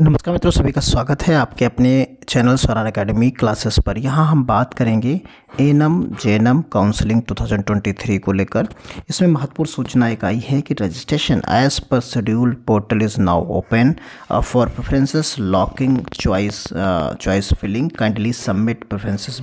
नमस्कार मित्रों सभी का स्वागत है आपके अपने चैनल स्वरान एकेडमी क्लासेस पर यहाँ हम बात करेंगे एनम जेनम काउंसलिंग 2023 को लेकर इसमें महत्वपूर्ण सूचना एक आई है कि registration as per schedule portal is now open for preferences locking choice choice filling kindly submit preferences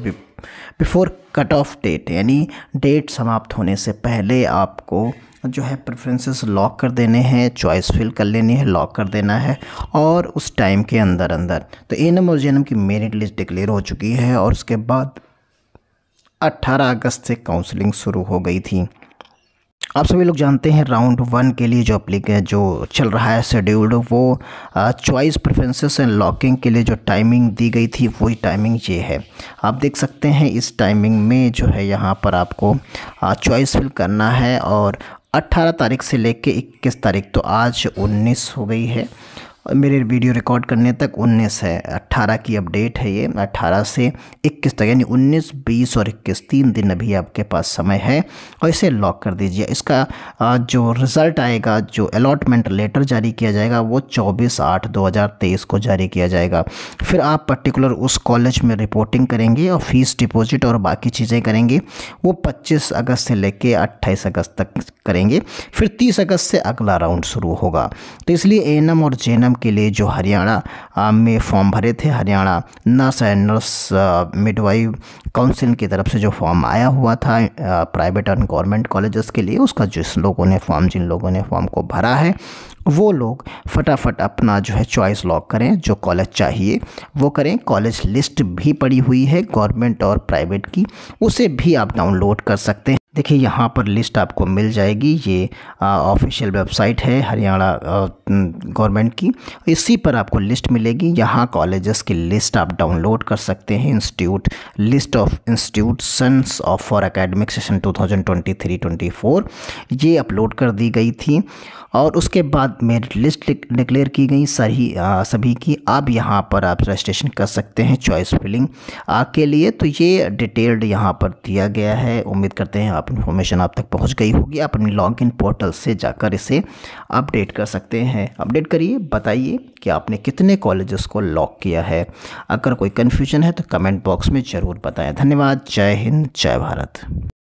before cut off date यानी डेट समाप्त होने से पहले आपको जो है प्रेफरेंसेस लॉक कर देने हैं चॉइस फिल कर लेनी है लॉक कर देना है और उस टाइम के अंदर अंदर तो ए नम और जे की मेरिट लिस्ट डिक्लेयर हो चुकी है और उसके बाद 18 अगस्त से काउंसलिंग शुरू हो गई थी आप सभी लोग जानते हैं राउंड वन के लिए जो अप्लिक जो चल रहा है शेड्यूल्ड वो चॉइस प्रेफरेंसेस एंड लॉकिंग के लिए जो टाइमिंग दी गई थी वही टाइमिंग ये है आप देख सकते हैं इस टाइमिंग में जो है यहाँ पर आपको चॉइस फिल करना है और 18 तारीख से लेके 21 तारीख तो आज 19 हो गई है और मेरे वीडियो रिकॉर्ड करने तक 19 है 18 की अपडेट है ये 18 से 21 तक यानी 19, 20 और 21 तीन दिन अभी आपके पास समय है और इसे लॉक कर दीजिए इसका जो रिज़ल्ट आएगा जो अलॉटमेंट लेटर जारी किया जाएगा वो 24 आठ 2023 को जारी किया जाएगा फिर आप पर्टिकुलर उस कॉलेज में रिपोर्टिंग करेंगे और फीस डिपोज़िट और बाकी चीज़ें करेंगे वो पच्चीस अगस्त से लेके अट्ठाईस अगस्त तक करेंगे फिर तीस अगस्त से अगला राउंड शुरू होगा तो इसलिए ए और जे के लिए जो हरियाणा में फॉर्म भरे थे Haryana nurse and nurse midwife council की तरफ से जो फॉर्म आया हुआ था प्राइवेट एंड गवर्नमेंट कॉलेजेस के लिए उसका जिस लोगों ने फॉर्म जिन लोगों ने फॉर्म को भरा है वो लोग फटाफट अपना जो है चॉइस लॉक करें जो कॉलेज चाहिए वो करें कॉलेज लिस्ट भी पड़ी हुई है गवर्नमेंट और प्राइवेट की उसे भी आप डाउनलोड कर सकते हैं देखिए यहाँ पर लिस्ट आपको मिल जाएगी ये ऑफिशियल वेबसाइट है हरियाणा गवर्नमेंट की इसी पर आपको लिस्ट मिलेगी यहाँ कॉलेजेस की लिस्ट आप डाउनलोड कर सकते हैं institute list of institutions of for academic session 2023-24 ये अपलोड कर दी गई थी और उसके बाद मेरिट लिस्ट डिक्लेयर की गई सही सभी की अब यहाँ पर आप रजिस्ट्रेशन कर सकते हैं चॉइस फिलिंग के लिए तो ये डिटेल्ड यहाँ पर दिया गया है उम्मीद करते हैं आप आप इन्फॉर्मेशन आप तक पहुंच गई होगी आप अपने इन पोर्टल से जाकर इसे अपडेट कर सकते हैं अपडेट करिए बताइए कि आपने कितने कॉलेजेस को लॉक किया है अगर कोई कन्फ्यूजन है तो कमेंट बॉक्स में ज़रूर बताएं धन्यवाद जय हिंद जय भारत